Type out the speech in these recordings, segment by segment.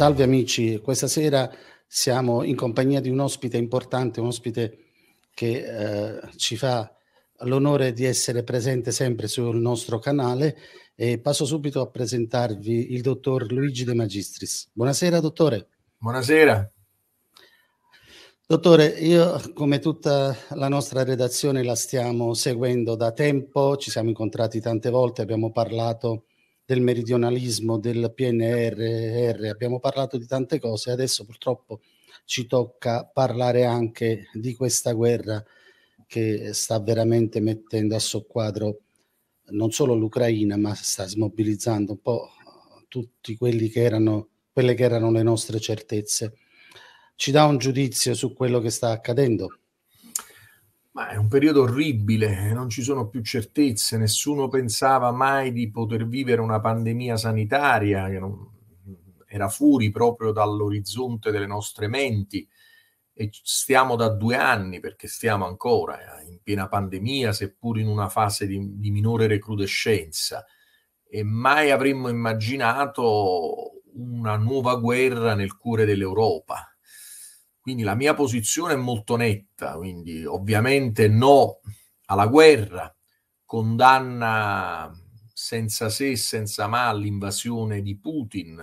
Salve amici, questa sera siamo in compagnia di un ospite importante, un ospite che eh, ci fa l'onore di essere presente sempre sul nostro canale e passo subito a presentarvi il dottor Luigi De Magistris. Buonasera dottore. Buonasera. Dottore, io come tutta la nostra redazione la stiamo seguendo da tempo, ci siamo incontrati tante volte, abbiamo parlato del meridionalismo, del PNRR, abbiamo parlato di tante cose, adesso purtroppo ci tocca parlare anche di questa guerra che sta veramente mettendo a soqquadro non solo l'Ucraina, ma sta smobilizzando un po' tutti quelli che erano, quelle che erano le nostre certezze. Ci dà un giudizio su quello che sta accadendo? Ma è un periodo orribile, non ci sono più certezze, nessuno pensava mai di poter vivere una pandemia sanitaria che non, era fuori proprio dall'orizzonte delle nostre menti e stiamo da due anni perché stiamo ancora eh, in piena pandemia, seppur in una fase di, di minore recrudescenza e mai avremmo immaginato una nuova guerra nel cuore dell'Europa quindi la mia posizione è molto netta, quindi ovviamente no alla guerra, condanna senza se e senza ma l'invasione di Putin,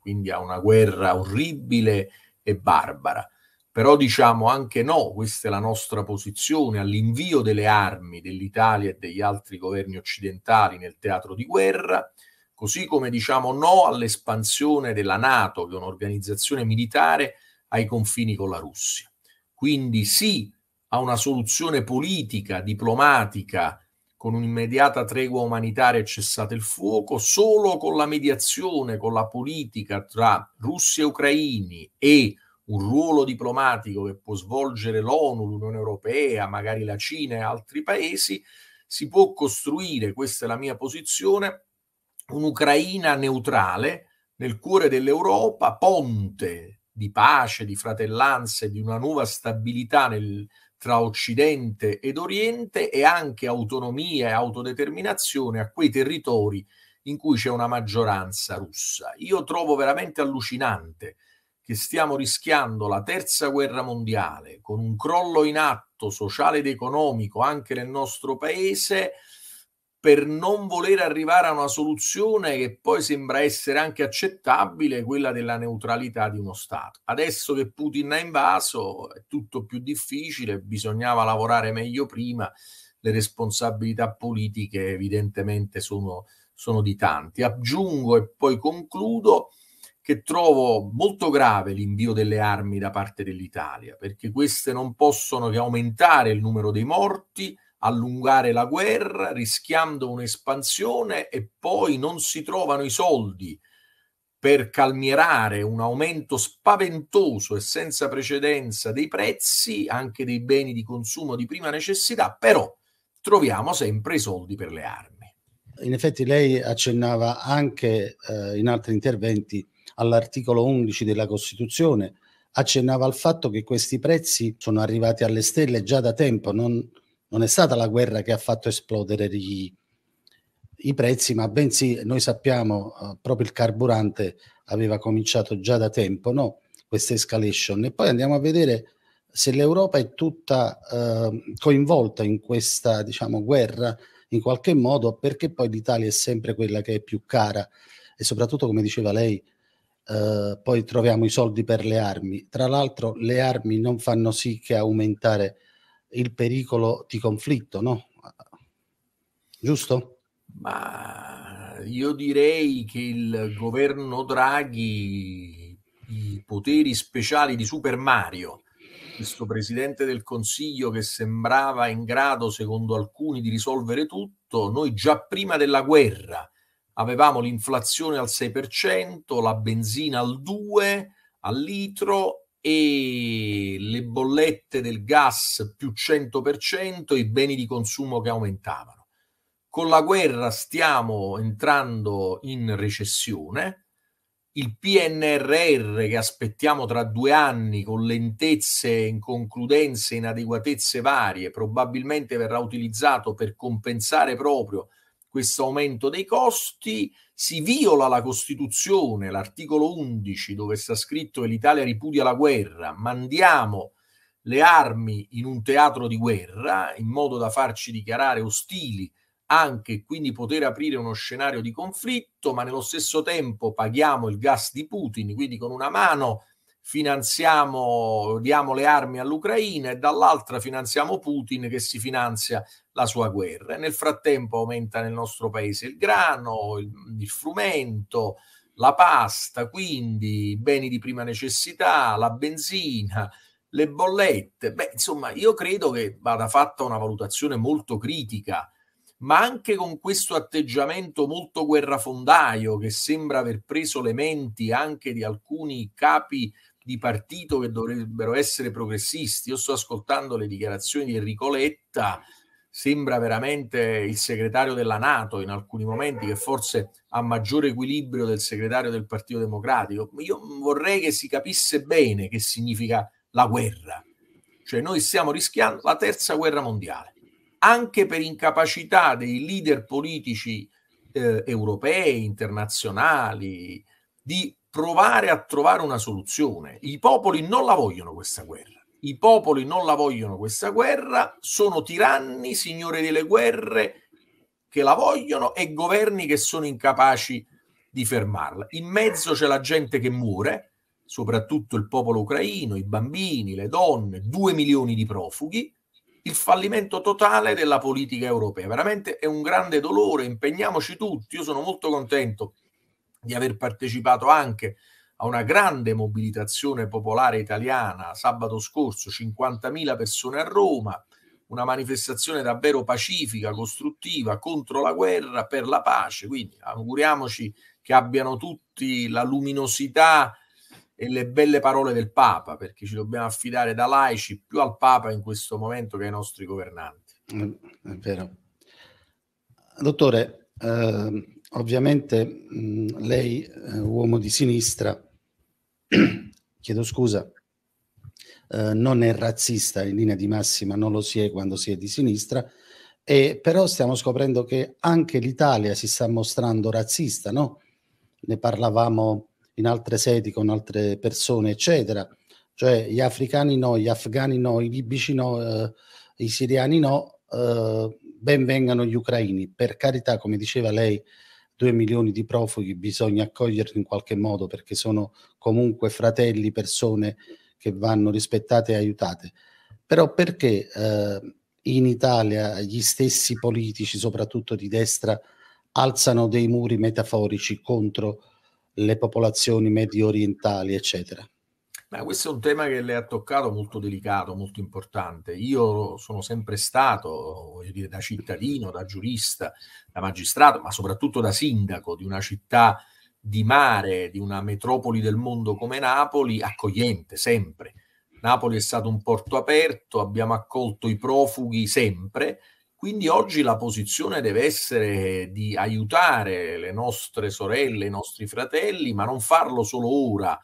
quindi a una guerra orribile e barbara. Però diciamo anche no, questa è la nostra posizione, all'invio delle armi dell'Italia e degli altri governi occidentali nel teatro di guerra, così come diciamo no all'espansione della Nato, che è un'organizzazione militare ai confini con la Russia. Quindi sì a una soluzione politica, diplomatica, con un'immediata tregua umanitaria e cessate il fuoco, solo con la mediazione, con la politica tra russi e ucraini e un ruolo diplomatico che può svolgere l'ONU, l'Unione Europea, magari la Cina e altri paesi, si può costruire, questa è la mia posizione, un'Ucraina neutrale nel cuore dell'Europa, ponte di pace, di fratellanza e di una nuova stabilità nel, tra Occidente ed Oriente e anche autonomia e autodeterminazione a quei territori in cui c'è una maggioranza russa. Io trovo veramente allucinante che stiamo rischiando la terza guerra mondiale con un crollo in atto sociale ed economico anche nel nostro paese per non voler arrivare a una soluzione che poi sembra essere anche accettabile, quella della neutralità di uno Stato. Adesso che Putin ha invaso è tutto più difficile, bisognava lavorare meglio prima, le responsabilità politiche evidentemente sono, sono di tanti. Aggiungo e poi concludo che trovo molto grave l'invio delle armi da parte dell'Italia, perché queste non possono che aumentare il numero dei morti, allungare la guerra rischiando un'espansione e poi non si trovano i soldi per calmierare un aumento spaventoso e senza precedenza dei prezzi, anche dei beni di consumo di prima necessità, però troviamo sempre i soldi per le armi. In effetti lei accennava anche eh, in altri interventi all'articolo 11 della Costituzione, accennava al fatto che questi prezzi sono arrivati alle stelle già da tempo, non, non è stata la guerra che ha fatto esplodere gli, i prezzi, ma bensì noi sappiamo eh, proprio il carburante aveva cominciato già da tempo, no? questa escalation. E poi andiamo a vedere se l'Europa è tutta eh, coinvolta in questa diciamo, guerra in qualche modo, perché poi l'Italia è sempre quella che è più cara e soprattutto, come diceva lei, eh, poi troviamo i soldi per le armi. Tra l'altro le armi non fanno sì che aumentare il pericolo di conflitto, no? Giusto? Ma io direi che il governo Draghi, i poteri speciali di Super Mario, questo presidente del Consiglio che sembrava in grado, secondo alcuni, di risolvere tutto, noi già prima della guerra avevamo l'inflazione al 6%, la benzina al 2% al litro e le bollette del gas più 100%, i beni di consumo che aumentavano. Con la guerra stiamo entrando in recessione, il PNRR che aspettiamo tra due anni con lentezze, inconcludenze, inadeguatezze varie, probabilmente verrà utilizzato per compensare proprio questo aumento dei costi, si viola la Costituzione, l'articolo 11, dove sta scritto che l'Italia ripudia la guerra, mandiamo le armi in un teatro di guerra in modo da farci dichiarare ostili anche quindi poter aprire uno scenario di conflitto, ma nello stesso tempo paghiamo il gas di Putin, quindi con una mano finanziamo, diamo le armi all'Ucraina e dall'altra finanziamo Putin che si finanzia la sua guerra. E nel frattempo aumenta nel nostro paese il grano, il, il frumento, la pasta, quindi i beni di prima necessità, la benzina, le bollette. Beh, insomma, io credo che vada fatta una valutazione molto critica, ma anche con questo atteggiamento molto guerrafondaio che sembra aver preso le menti anche di alcuni capi di partito che dovrebbero essere progressisti. Io sto ascoltando le dichiarazioni di Enrico Letta, sembra veramente il segretario della Nato in alcuni momenti, che forse ha maggiore equilibrio del segretario del Partito Democratico. Io vorrei che si capisse bene che significa la guerra. Cioè noi stiamo rischiando la terza guerra mondiale, anche per incapacità dei leader politici eh, europei, internazionali, di provare a trovare una soluzione. I popoli non la vogliono questa guerra. I popoli non la vogliono questa guerra, sono tiranni, signori delle guerre che la vogliono e governi che sono incapaci di fermarla. In mezzo c'è la gente che muore, soprattutto il popolo ucraino, i bambini, le donne, due milioni di profughi, il fallimento totale della politica europea. Veramente è un grande dolore, impegniamoci tutti, io sono molto contento di aver partecipato anche a una grande mobilitazione popolare italiana sabato scorso, 50.000 persone a Roma, una manifestazione davvero pacifica, costruttiva, contro la guerra, per la pace. Quindi auguriamoci che abbiano tutti la luminosità e le belle parole del Papa, perché ci dobbiamo affidare da laici più al Papa in questo momento che ai nostri governanti. Mm, è vero. Dottore, eh ovviamente mh, lei, eh, uomo di sinistra, chiedo scusa, eh, non è razzista in linea di massima, non lo si è quando si è di sinistra, e però stiamo scoprendo che anche l'Italia si sta mostrando razzista, no? Ne parlavamo in altre sedi con altre persone, eccetera. Cioè gli africani no, gli afghani no, i libici no, eh, i siriani no, eh, ben vengano gli ucraini. Per carità, come diceva lei, due milioni di profughi bisogna accoglierli in qualche modo perché sono comunque fratelli, persone che vanno rispettate e aiutate. Però perché eh, in Italia gli stessi politici, soprattutto di destra, alzano dei muri metaforici contro le popolazioni medio orientali, eccetera? Beh, questo è un tema che le ha toccato molto delicato, molto importante. Io sono sempre stato, voglio dire, da cittadino, da giurista, da magistrato, ma soprattutto da sindaco di una città di mare, di una metropoli del mondo come Napoli, accogliente sempre. Napoli è stato un porto aperto, abbiamo accolto i profughi sempre, quindi oggi la posizione deve essere di aiutare le nostre sorelle, i nostri fratelli, ma non farlo solo ora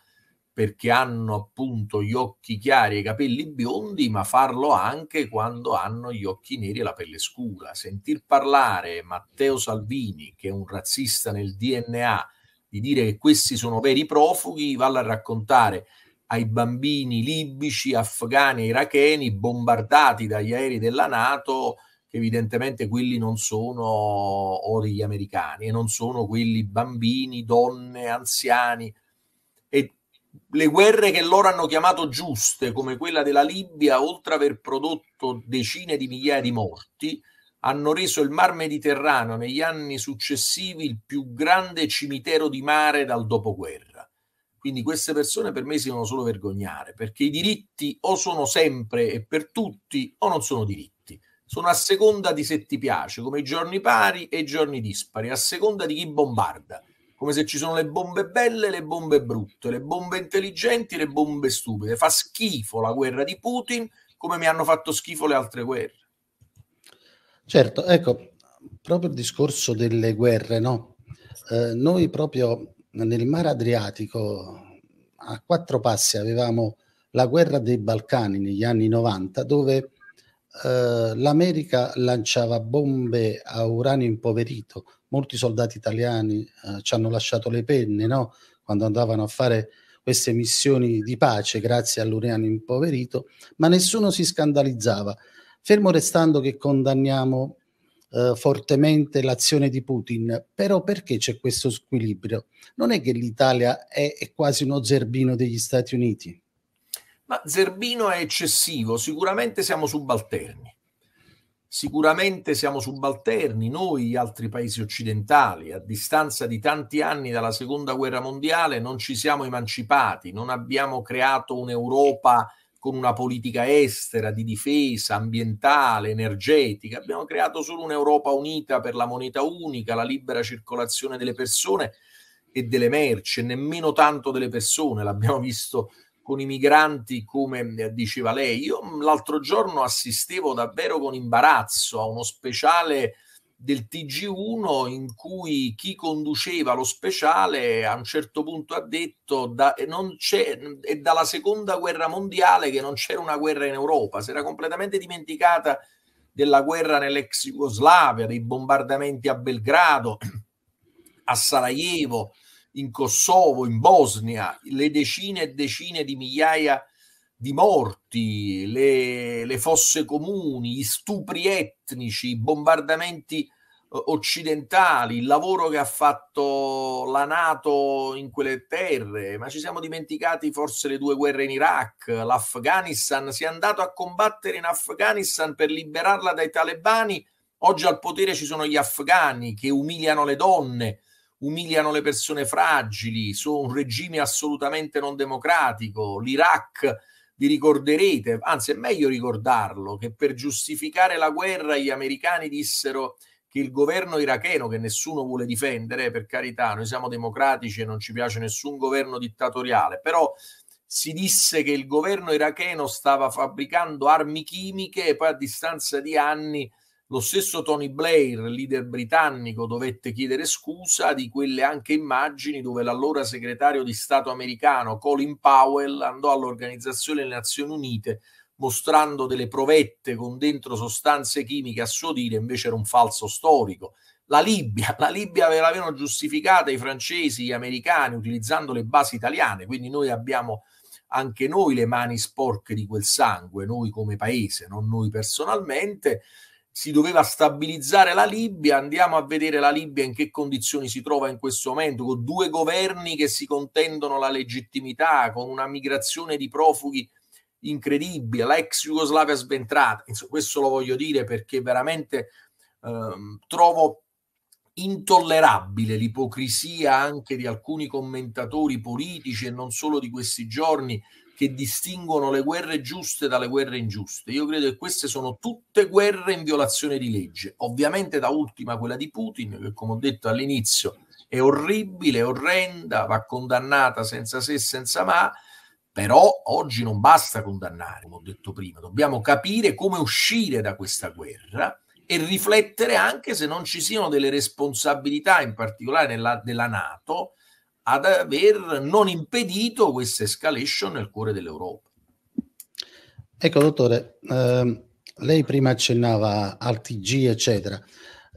perché hanno appunto gli occhi chiari e i capelli biondi, ma farlo anche quando hanno gli occhi neri e la pelle scura. Sentir parlare Matteo Salvini, che è un razzista nel DNA, di dire che questi sono veri profughi, vale a raccontare ai bambini libici, afghani e iracheni bombardati dagli aerei della Nato che evidentemente quelli non sono o degli americani e non sono quelli bambini, donne, anziani le guerre che loro hanno chiamato giuste, come quella della Libia, oltre ad aver prodotto decine di migliaia di morti, hanno reso il Mar Mediterraneo negli anni successivi il più grande cimitero di mare dal dopoguerra. Quindi queste persone per me si devono solo vergognare, perché i diritti o sono sempre e per tutti o non sono diritti. Sono a seconda di se ti piace, come i giorni pari e i giorni dispari, a seconda di chi bombarda come se ci sono le bombe belle e le bombe brutte, le bombe intelligenti e le bombe stupide. Fa schifo la guerra di Putin come mi hanno fatto schifo le altre guerre. Certo, ecco, proprio il discorso delle guerre, no? Eh, noi proprio nel mare Adriatico, a quattro passi, avevamo la guerra dei Balcani negli anni 90, dove eh, l'America lanciava bombe a uranio impoverito, molti soldati italiani eh, ci hanno lasciato le penne no? quando andavano a fare queste missioni di pace grazie all'uriano impoverito, ma nessuno si scandalizzava, fermo restando che condanniamo eh, fortemente l'azione di Putin, però perché c'è questo squilibrio? Non è che l'Italia è, è quasi uno zerbino degli Stati Uniti? Ma zerbino è eccessivo, sicuramente siamo subalterni Sicuramente siamo subalterni noi, gli altri paesi occidentali, a distanza di tanti anni dalla seconda guerra mondiale non ci siamo emancipati, non abbiamo creato un'Europa con una politica estera di difesa ambientale, energetica, abbiamo creato solo un'Europa unita per la moneta unica, la libera circolazione delle persone e delle merci, e nemmeno tanto delle persone, l'abbiamo visto con i migranti, come eh, diceva lei. Io mm, l'altro giorno assistevo davvero con imbarazzo a uno speciale del TG1 in cui chi conduceva lo speciale a un certo punto ha detto da, eh, non c'è, mm, è dalla seconda guerra mondiale che non c'era una guerra in Europa, si era completamente dimenticata della guerra nell'ex Jugoslavia, dei bombardamenti a Belgrado, a Sarajevo, in Kosovo, in Bosnia, le decine e decine di migliaia di morti, le, le fosse comuni, gli stupri etnici, i bombardamenti eh, occidentali, il lavoro che ha fatto la Nato in quelle terre, ma ci siamo dimenticati forse le due guerre in Iraq, l'Afghanistan, si è andato a combattere in Afghanistan per liberarla dai talebani, oggi al potere ci sono gli afghani che umiliano le donne, umiliano le persone fragili, sono un regime assolutamente non democratico. L'Iraq, vi ricorderete, anzi è meglio ricordarlo, che per giustificare la guerra gli americani dissero che il governo iracheno, che nessuno vuole difendere, per carità, noi siamo democratici e non ci piace nessun governo dittatoriale, però si disse che il governo iracheno stava fabbricando armi chimiche e poi a distanza di anni lo stesso Tony Blair, leader britannico, dovette chiedere scusa di quelle anche immagini dove l'allora segretario di Stato americano Colin Powell andò all'Organizzazione delle Nazioni Unite mostrando delle provette con dentro sostanze chimiche a suo dire invece era un falso storico. La Libia, la Libia ve l'avevano giustificata i francesi, gli americani utilizzando le basi italiane, quindi noi abbiamo anche noi le mani sporche di quel sangue, noi come paese, non noi personalmente si doveva stabilizzare la Libia, andiamo a vedere la Libia in che condizioni si trova in questo momento, con due governi che si contendono la legittimità, con una migrazione di profughi incredibile, la ex Jugoslavia sventrata. Insomma, questo lo voglio dire perché veramente ehm, trovo intollerabile l'ipocrisia anche di alcuni commentatori politici e non solo di questi giorni che distinguono le guerre giuste dalle guerre ingiuste. Io credo che queste sono tutte guerre in violazione di legge. Ovviamente da ultima quella di Putin, che come ho detto all'inizio è orribile, orrenda, va condannata senza se e senza ma, però oggi non basta condannare, come ho detto prima, dobbiamo capire come uscire da questa guerra e riflettere anche se non ci siano delle responsabilità, in particolare nella, della Nato, ad aver non impedito questa escalation nel cuore dell'Europa. Ecco, dottore, ehm, lei prima accennava al TG, eccetera.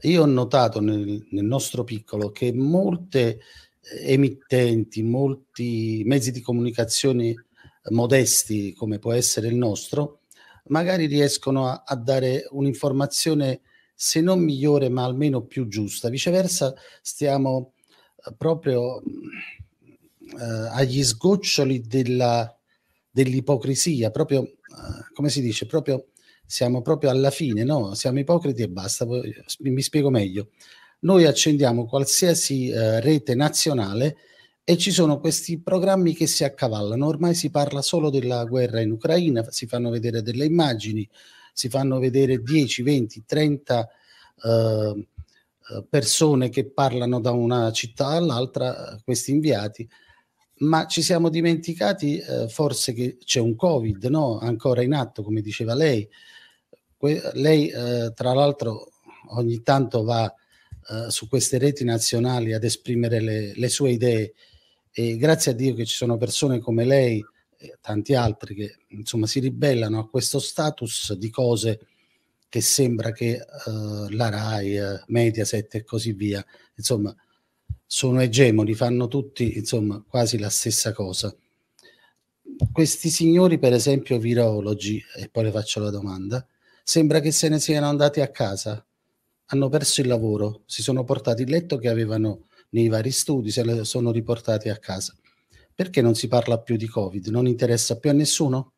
Io ho notato nel, nel nostro piccolo che molte emittenti, molti mezzi di comunicazione modesti come può essere il nostro, magari riescono a, a, dare un'informazione se non migliore ma almeno più giusta. Viceversa stiamo proprio eh, agli sgoccioli della, dell'ipocrisia, proprio, eh, come si dice, proprio, siamo proprio alla fine, no? Siamo ipocriti e basta, mi spiego meglio. Noi accendiamo qualsiasi eh, rete nazionale e ci sono questi programmi che si accavallano. Ormai si parla solo della guerra in Ucraina, si fanno vedere delle immagini, si fanno vedere 10, 20, 30 eh, eh, persone che parlano da una città all'altra, eh, questi inviati, ma ci siamo dimenticati eh, forse che c'è un Covid no? ancora in atto, come diceva lei. Que- lei, eh, tra l'altro, ogni tanto va eh, su queste reti nazionali ad esprimere le, le, sue idee e grazie a Dio che ci sono persone come lei e eh, tanti altri che insomma si ribellano a questo status di cose che sembra che eh, la RAI, eh, Mediaset e così via, insomma, sono egemoni, fanno tutti insomma, quasi la stessa cosa. Questi signori, per esempio virologi, e poi le faccio la domanda, sembra che se ne siano andati a casa, hanno perso il lavoro, si sono portati il letto che avevano nei vari studi, se le sono riportati a casa. Perché non si parla più di Covid? Non interessa più a nessuno?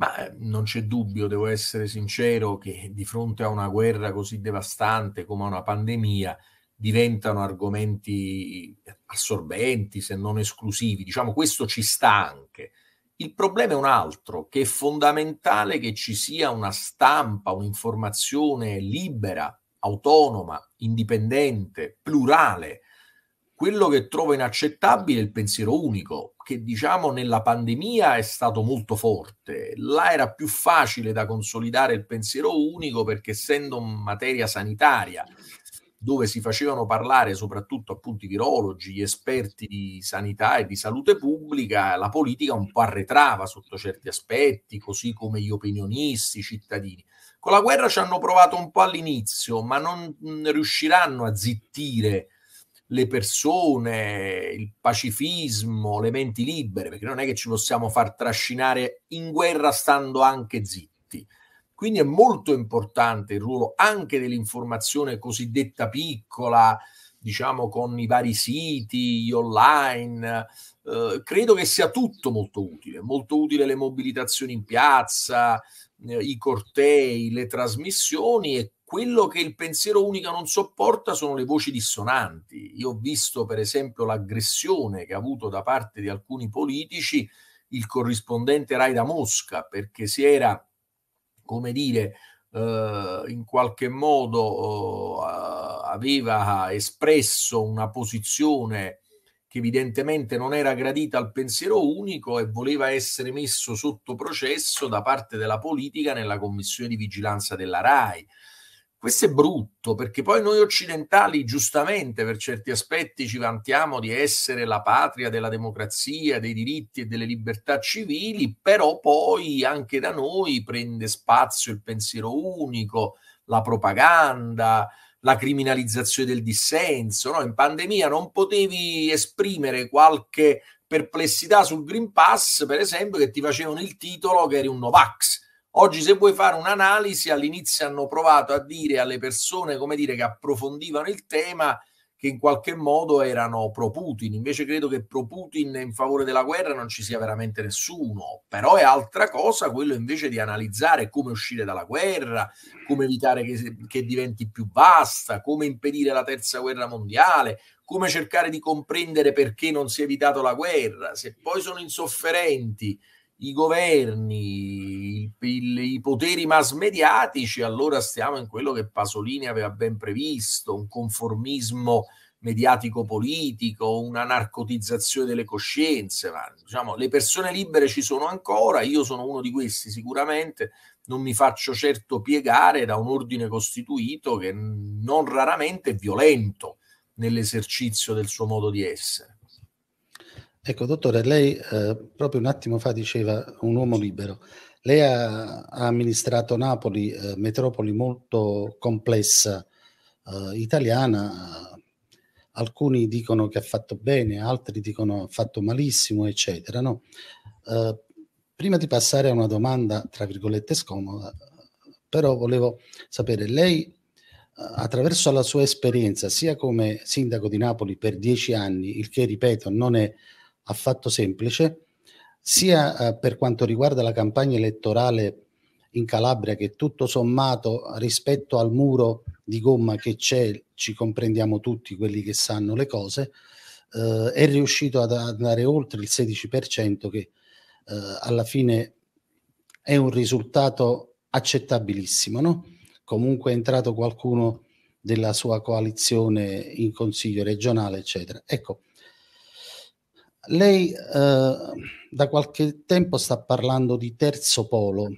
Ma eh, non c'è dubbio, devo essere sincero, che di fronte a una guerra così devastante come una pandemia diventano argomenti assorbenti, se non esclusivi. Diciamo, questo ci sta anche. Il problema è un altro, che è fondamentale che ci sia una stampa, un'informazione libera, autonoma, indipendente, plurale, quello che trovo inaccettabile è il pensiero unico, che diciamo nella pandemia è stato molto forte. Là era più facile da consolidare il pensiero unico perché essendo materia sanitaria dove si facevano parlare soprattutto appunto i virologi, gli esperti di sanità e di salute pubblica, la politica un po' arretrava sotto certi aspetti, così come gli opinionisti, i cittadini. Con la guerra ci hanno provato un po' all'inizio, ma non mm, riusciranno a zittire le persone, il pacifismo, le menti libere, perché non è che ci possiamo far trascinare in guerra stando anche zitti. Quindi è molto importante il ruolo anche dell'informazione cosiddetta piccola, diciamo con i vari siti, gli online. Eh, credo che sia tutto molto utile, molto utile le mobilitazioni in piazza, eh, i cortei, le trasmissioni e quello che il pensiero unico non sopporta sono le voci dissonanti. Io ho visto, per esempio, l'aggressione che ha avuto da parte di alcuni politici il corrispondente Rai da Mosca, perché si era, come dire, eh, in qualche modo eh, aveva espresso una posizione che evidentemente non era gradita al pensiero unico e voleva essere messo sotto processo da parte della politica nella commissione di vigilanza della RAI. Questo è brutto perché poi noi occidentali, giustamente per certi aspetti, ci vantiamo di essere la patria della democrazia, dei diritti e delle libertà civili, però poi anche da noi prende spazio il pensiero unico, la propaganda, la criminalizzazione del dissenso. No? In pandemia non potevi esprimere qualche perplessità sul Green Pass, per esempio, che ti facevano il titolo che eri un Novax Oggi se vuoi fare un'analisi, all'inizio hanno provato a dire alle persone, come dire, che approfondivano il tema, che in qualche modo erano pro Putin. Invece credo che pro Putin in favore della guerra non ci sia veramente nessuno. Però è altra cosa quello invece di analizzare come uscire dalla guerra, come evitare che, che diventi più vasta, come impedire la terza guerra mondiale, come cercare di comprendere perché non si è evitato la guerra. Se poi sono insofferenti i governi, i, il, i poteri mass mediatici, allora stiamo in quello che Pasolini aveva ben previsto, un conformismo mediatico-politico, una narcotizzazione delle coscienze, ma diciamo, le persone libere ci sono ancora, io sono uno di questi sicuramente, non mi faccio certo piegare da un ordine costituito che non raramente è violento nell'esercizio del suo modo di essere. Ecco, dottore, lei eh, proprio un attimo fa diceva un uomo libero. Lei ha, ha amministrato Napoli, eh, metropoli molto complessa eh, italiana. Alcuni dicono che ha fatto bene, altri dicono che ha fatto malissimo, eccetera. No? Eh, prima di passare a una domanda, tra virgolette, scomoda, però volevo sapere, lei eh, attraverso la sua esperienza sia come sindaco di Napoli per dieci anni, il che ripeto non è affatto semplice, sia eh, per quanto riguarda la campagna elettorale in Calabria che tutto sommato rispetto al muro di gomma che c'è, ci comprendiamo tutti quelli che sanno le cose, eh, è riuscito ad andare oltre il 16% che eh, alla fine è un risultato accettabilissimo. No? Comunque è entrato qualcuno della sua coalizione in consiglio regionale, eccetera. Ecco, lei eh, da qualche tempo sta parlando di terzo polo.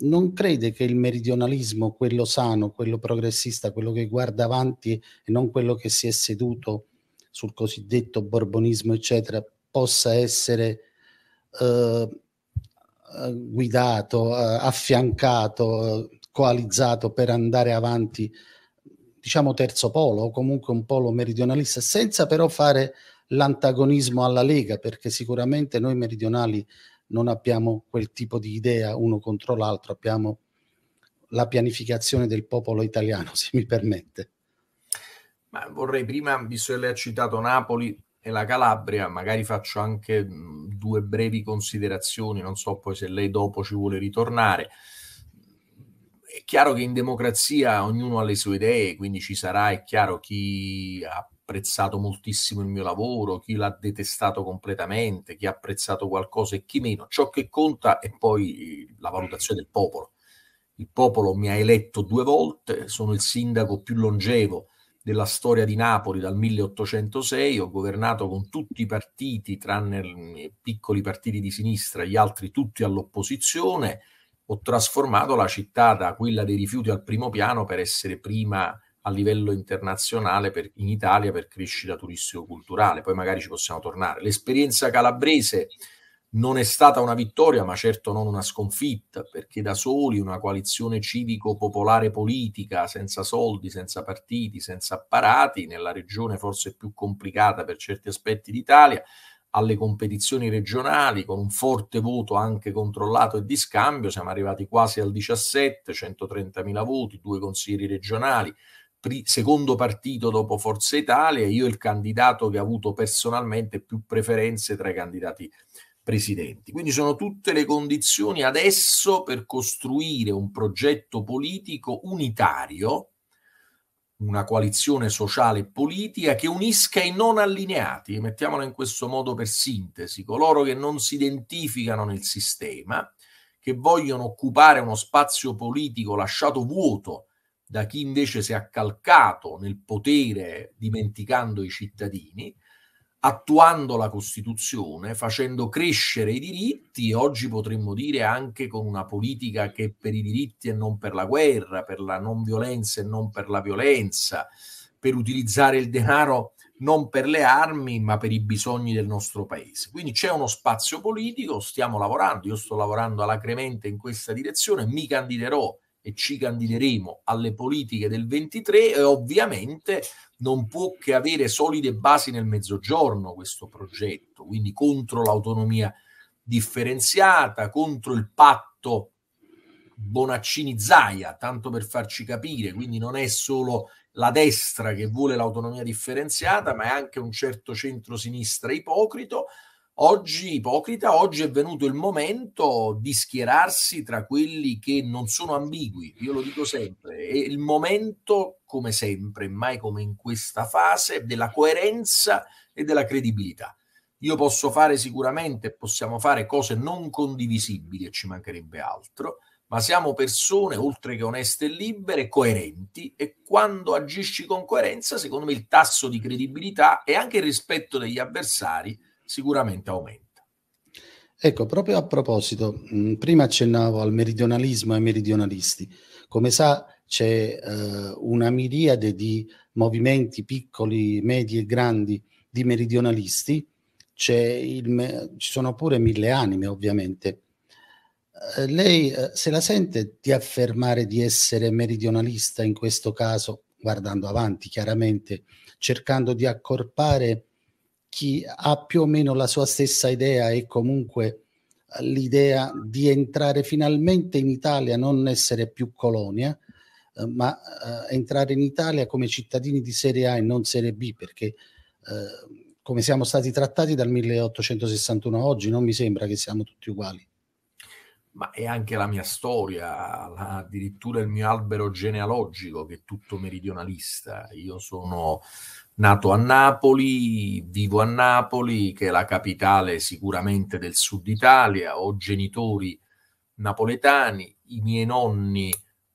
Non crede che il meridionalismo, quello sano, quello progressista, quello che guarda avanti e non quello che si è seduto sul cosiddetto borbonismo, eccetera, possa essere eh, guidato, eh, affiancato, eh, coalizzato per andare avanti, diciamo terzo polo o comunque un polo meridionalista, senza però fare l'antagonismo alla Lega, perché sicuramente noi meridionali non abbiamo quel tipo di idea uno contro l'altro, abbiamo la pianificazione del popolo italiano, se mi permette. Ma vorrei prima, visto che lei ha citato Napoli e la Calabria, magari faccio anche due brevi considerazioni, non so poi se lei dopo ci vuole ritornare. È chiaro che in democrazia ognuno ha le sue idee, quindi ci sarà, è chiaro, chi ha apprezzato moltissimo il mio lavoro, chi l'ha detestato completamente, chi ha apprezzato qualcosa e chi meno. Ciò che conta è poi la valutazione del popolo. Il popolo mi ha eletto due volte, sono il sindaco più longevo della storia di Napoli dal 1806, ho governato con tutti i partiti, tranne i piccoli partiti di sinistra, gli altri tutti all'opposizione, ho trasformato la città da quella dei rifiuti al primo piano per essere prima a livello internazionale per, in Italia per crescita turistico-culturale. Poi magari ci possiamo tornare. L'esperienza calabrese non è stata una vittoria, ma certo non una sconfitta, perché da soli una coalizione civico-popolare politica, senza soldi, senza partiti, senza apparati, nella regione forse più complicata per certi aspetti d'Italia, alle competizioni regionali, con un forte voto anche controllato e di scambio, siamo arrivati quasi al 17, 130.000 voti, due consiglieri regionali, secondo partito dopo Forza Italia, io il candidato che ha avuto personalmente più preferenze tra i candidati presidenti. Quindi sono tutte le condizioni adesso per costruire un progetto politico unitario, una coalizione sociale e politica che unisca i non allineati, mettiamola in questo modo per sintesi, coloro che non si identificano nel sistema, che vogliono occupare uno spazio politico lasciato vuoto da chi invece si è accalcato nel potere dimenticando i cittadini, attuando la Costituzione, facendo crescere i diritti oggi potremmo dire anche con una politica che per i diritti e non per la guerra, per la non violenza e non per la violenza, per utilizzare il denaro non per le armi ma per i bisogni del nostro paese. Quindi c'è uno spazio politico, stiamo lavorando, io sto lavorando alacremente in questa direzione, mi candiderò e ci candideremo alle politiche del 23 e ovviamente non può che avere solide basi nel mezzogiorno questo progetto, quindi contro l'autonomia differenziata, contro il patto Bonaccini-Zaia, tanto per farci capire, quindi non è solo la destra che vuole l'autonomia differenziata, ma è anche un certo centro-sinistra ipocrito, Oggi ipocrita, oggi è venuto il momento di schierarsi tra quelli che non sono ambigui, io lo dico sempre, è il momento, come sempre, mai come in questa fase, della coerenza e della credibilità. Io posso fare sicuramente, possiamo fare cose non condivisibili e ci mancherebbe altro, ma siamo persone, oltre che oneste e libere, coerenti e quando agisci con coerenza, secondo me il tasso di credibilità e anche il rispetto degli avversari sicuramente aumenta. Ecco, proprio a proposito, mh, mm, prima accennavo al meridionalismo e ai meridionalisti. Come sa, c'è eh, una miriade di movimenti piccoli, medi e grandi di meridionalisti, il, ci sono pure mille anime ovviamente. Eh, lei eh, se la sente di affermare di essere meridionalista in questo caso, guardando avanti chiaramente, cercando di accorpare chi ha più o meno la sua stessa idea e comunque eh, l'idea di entrare finalmente in Italia, non essere più colonia, eh, ma eh, entrare in Italia come cittadini di serie A e non serie B, perché eh, come siamo stati trattati dal 1861 oggi non mi sembra che siamo tutti uguali ma è anche la mia storia, la, addirittura il mio albero genealogico che è tutto meridionalista. Io sono nato a Napoli, vivo a Napoli, che è la capitale sicuramente del sud Italia, ho genitori napoletani, i miei nonni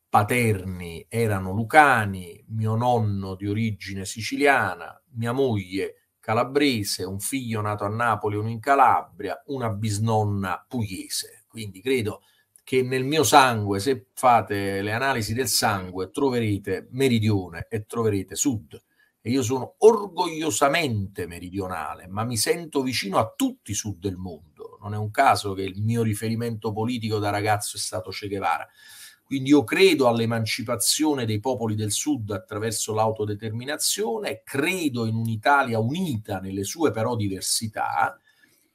paterni erano lucani, mio nonno di origine siciliana, mia moglie calabrese, un figlio nato a Napoli, uno in Calabria, una bisnonna pugliese quindi credo che nel mio sangue, se fate le analisi del sangue, troverete meridione e troverete sud. E io sono orgogliosamente meridionale, ma mi sento vicino a tutti i sud del mondo. Non è un caso che il mio riferimento politico da ragazzo è stato Che Guevara. Quindi io credo all'emancipazione dei popoli del sud attraverso l'autodeterminazione, credo in un'Italia unita nelle sue però diversità,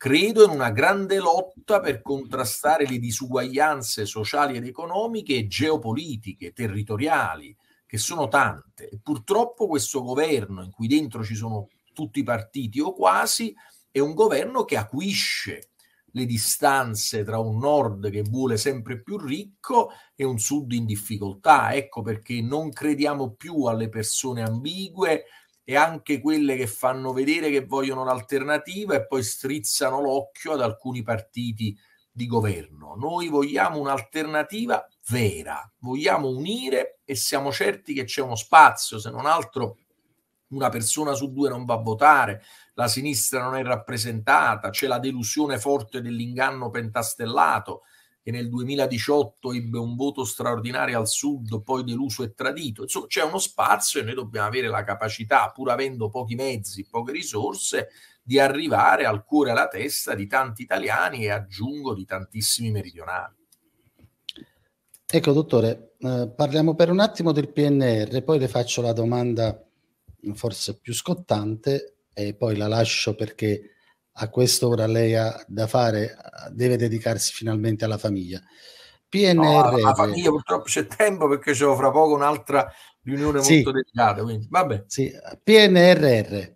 credo in una grande lotta per contrastare le disuguaglianze sociali ed economiche e geopolitiche, territoriali, che sono tante. E purtroppo questo governo, in cui dentro ci sono tutti i partiti o quasi, è un governo che acuisce le distanze tra un nord che vuole sempre più ricco e un sud in difficoltà. Ecco perché non crediamo più alle persone ambigue, e anche quelle che fanno vedere che vogliono un'alternativa e poi strizzano l'occhio ad alcuni partiti di governo. Noi vogliamo un'alternativa vera, vogliamo unire e siamo certi che c'è uno spazio, se non altro una persona su due non va a votare, la sinistra non è rappresentata, c'è la delusione forte dell'inganno pentastellato, che nel 2018 ebbe un voto straordinario al sud, poi deluso e tradito. Insomma, c'è uno spazio e noi dobbiamo avere la capacità, pur avendo pochi mezzi, poche risorse, di arrivare al cuore e alla testa di tanti italiani e aggiungo di tantissimi meridionali. Ecco, dottore, eh, parliamo per un attimo del PNR, poi le faccio la domanda forse più scottante e poi la lascio perché a quest'ora lei ha da fare, deve dedicarsi finalmente alla famiglia. PNR. No, la famiglia purtroppo c'è tempo perché c'è fra poco un'altra riunione sì. molto dedicata. Quindi, vabbè. Sì. PNRR,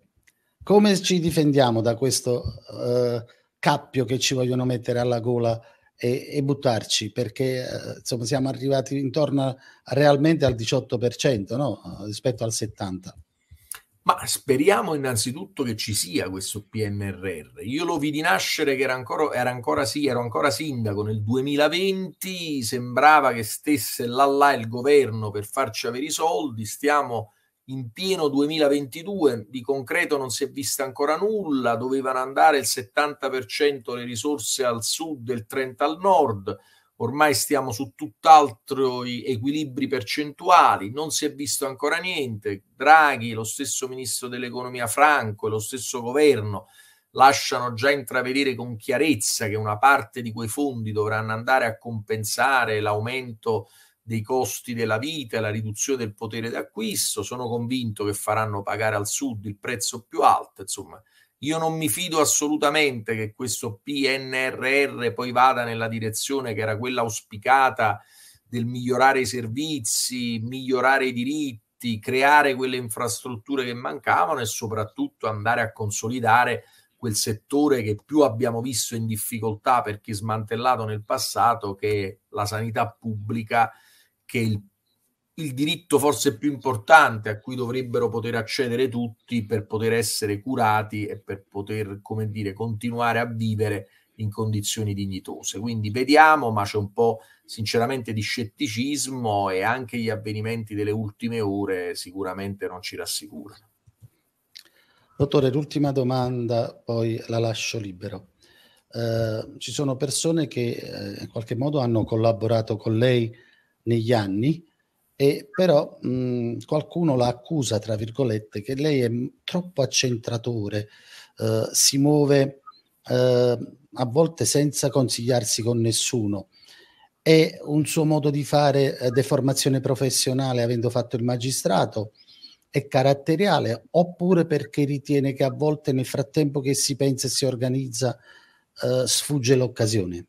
come ci difendiamo da questo uh, cappio che ci vogliono mettere alla gola e, e buttarci? Perché uh, insomma siamo arrivati intorno a, realmente al 18%, no? rispetto al 70%. Ma speriamo innanzitutto che ci sia questo PNRR. Io lo vidi nascere che era ancora, era ancora sì, ero ancora sindaco nel 2020, sembrava che stesse là là il governo per farci avere i soldi, stiamo in pieno 2022, di concreto non si è vista ancora nulla, dovevano andare il 70% le risorse al sud e il 30% al nord, ormai stiamo su tutt'altri equilibri percentuali, non si è visto ancora niente. Draghi, lo stesso ministro dell'economia Franco e lo stesso governo lasciano già intravedere con chiarezza che una parte di quei fondi dovranno andare a compensare l'aumento dei costi della vita, e la riduzione del potere d'acquisto. Sono convinto che faranno pagare al sud il prezzo più alto, insomma io non mi fido assolutamente che questo PNRR poi vada nella direzione che era quella auspicata del migliorare i servizi, migliorare i diritti, creare quelle infrastrutture che mancavano e soprattutto andare a consolidare quel settore che più abbiamo visto in difficoltà perché smantellato nel passato, che è la sanità pubblica, che è il il diritto forse più importante a cui dovrebbero poter accedere tutti per poter essere curati e per poter, come dire, continuare a vivere in condizioni dignitose. Quindi vediamo, ma c'è un po' sinceramente di scetticismo e anche gli avvenimenti delle ultime ore sicuramente non ci rassicurano. Dottore, l'ultima domanda, poi la lascio libero. Eh, ci sono persone che eh, in qualche modo hanno collaborato con lei negli anni, e però mh, mhmm, qualcuno la accusa, tra virgolette, che lei è mhmm, troppo accentratore, eh, si muove eh, a volte senza consigliarsi con nessuno. È un suo modo di fare eh, deformazione professionale avendo fatto il magistrato, è caratteriale, oppure perché ritiene che a volte nel frattempo che si pensa e si organizza eh, sfugge l'occasione.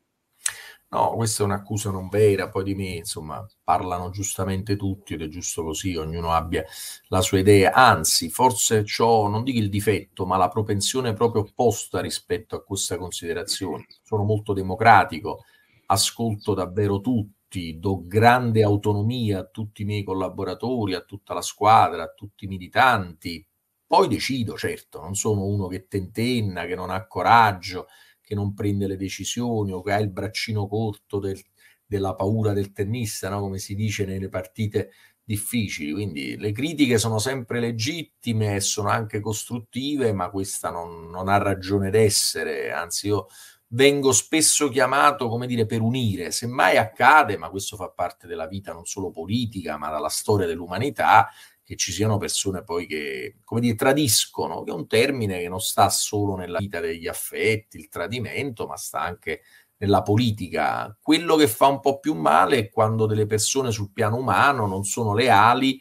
No, questa è un'accusa non vera, poi di me, insomma, parlano giustamente tutti ed è giusto così, ognuno abbia la sua idea. Anzi, forse ciò, non dico il difetto, ma la propensione proprio opposta rispetto a questa considerazione. Sono molto democratico, ascolto davvero tutti, do grande autonomia a tutti i miei collaboratori, a tutta la squadra, a tutti i militanti. Poi decido, certo, non sono uno che tentenna, che non ha coraggio, che non prende le decisioni o che ha il braccino corto del, della paura del tennista, no? come si dice nelle partite difficili. Quindi le critiche sono sempre legittime, sono anche costruttive, ma questa non, non ha ragione d'essere. Anzi, io vengo spesso chiamato, come dire, per unire. Semmai accade, ma questo fa parte della vita non solo politica, ma dalla storia dell'umanità, che ci siano persone poi che, come dire, tradiscono, che è un termine che non sta solo nella vita degli affetti, il tradimento, ma sta anche nella politica. Quello che fa un po' più male è quando delle persone sul piano umano non sono leali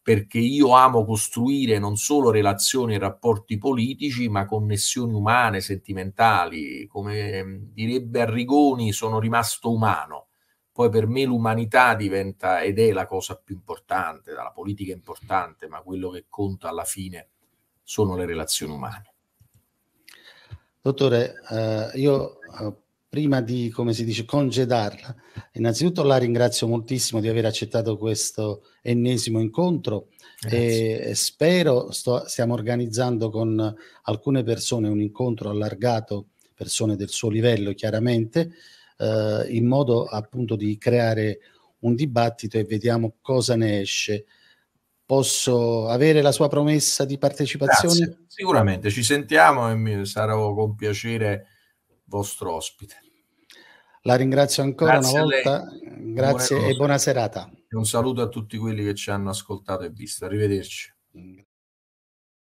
perché io amo costruire non solo relazioni e rapporti politici, ma connessioni umane, sentimentali. Come ehm, direbbe Arrigoni, sono rimasto umano. Poi per me l'umanità diventa ed è la cosa più importante, la politica è importante, ma quello che conta alla fine sono le relazioni umane. Dottore, eh, io eh, prima di, come si dice, congedarla, innanzitutto la ringrazio moltissimo di aver accettato questo ennesimo incontro Grazie. e spero, sto, stiamo organizzando con alcune persone un incontro allargato, persone del suo livello chiaramente, eh, in modo appunto di creare un dibattito e vediamo cosa ne esce. Posso avere la sua promessa di partecipazione? Grazie. Sicuramente, ci sentiamo e sarò con piacere vostro ospite. La ringrazio ancora Grazie una volta. Grazie buona e buona serata. E un saluto a tutti quelli che ci hanno ascoltato e visto. Arrivederci. Mm.